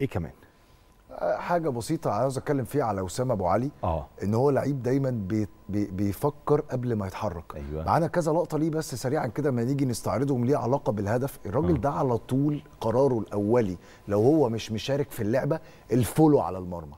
ايه كمان آه، حاجه بسيطه عاوز اتكلم فيها على وسام ابو علي اه ان هو لعيب دايما بي بي بيفكر قبل ما يتحرك أيوة. معانا كذا لقطه ليه بس سريعا كده ما نيجي نستعرضهم ليه علاقه بالهدف الراجل آه. ده على طول قراره الاولي لو هو مش مشارك في اللعبه الفولو على المرمى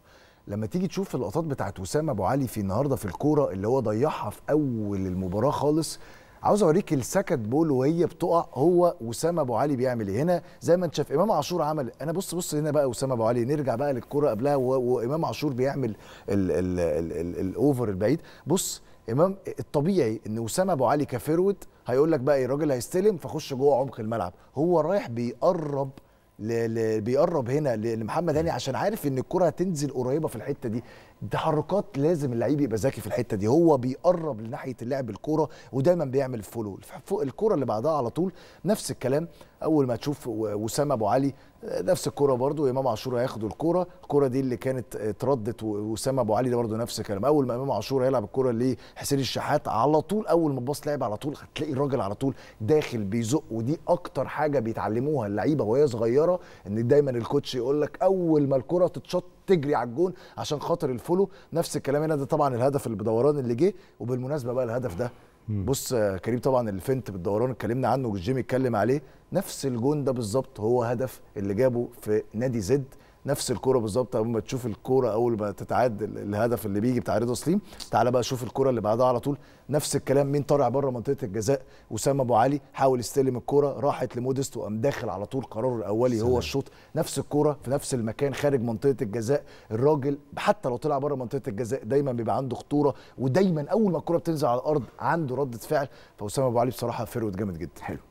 لما تيجي تشوف اللقطات بتاعت وسام ابو علي في النهارده في الكوره اللي هو ضيعها في اول المباراه خالص عاوز اوريك السكت بول وهي بتقع هو وسام ابو علي بيعمل ايه هنا زي ما انت شايف امام عاشور عمل انا بص بص هنا بقى وسام ابو علي نرجع بقى للكره قبلها وامام عاشور بيعمل الاوفر البعيد بص امام الطبيعي ان اسامه ابو علي كفيرود هيقول لك بقى ايه الراجل هيستلم فخش جوه عمق الملعب هو رايح بيقرب بيقرب هنا لمحمد هاني عشان عارف ان الكره هتنزل قريبه في الحته دي تحركات لازم اللعيب يبقى ذكي في الحته دي هو بيقرب لناحيه اللعب الكوره ودايما بيعمل فولو فوق الكوره اللي بعدها على طول نفس الكلام اول ما تشوف وسام ابو علي آه، نفس الكوره برده امام عاشور هياخد الكوره الكوره دي اللي كانت آه، اتردت وسام ابو علي ده برده نفس الكلام اول ما امام عاشور هيلعب الكوره لحسين الشحات على طول اول ما الباص لعب على طول هتلاقي الراجل على طول داخل بيزق ودي اكتر حاجه بيتعلموها اللعيبه وهي صغيره الكوره ان دايما الكوتش يقول لك اول ما الكوره تتشط تجري على الجون عشان خاطر الفولو نفس الكلام هنا ده طبعا الهدف اللي بدوران اللي جه وبالمناسبه بقى الهدف ده بص كريم طبعا الفنت بالدوران اتكلمنا عنه وجيمي اتكلم عليه نفس الجون ده بالظبط هو هدف اللي جابه في نادي زد نفس الكوره بالظبط اول ما تشوف الكوره اول ما تتعاد الهدف اللي بيجي بتاع رضا سليم تعالى بقى شوف الكوره اللي بعدها على طول نفس الكلام مين طالع بره منطقه الجزاء اسامه ابو علي حاول يستلم الكوره راحت لمودست وقام داخل على طول قرار الاولي هو الشوط نفس الكوره في نفس المكان خارج منطقه الجزاء الراجل حتى لو طلع بره منطقه الجزاء دايما بيبقى عنده خطوره ودايما اول ما الكوره بتنزل على الارض عنده رده فعل فاسامه ابو علي بصراحه فيرود جامد جدا حلو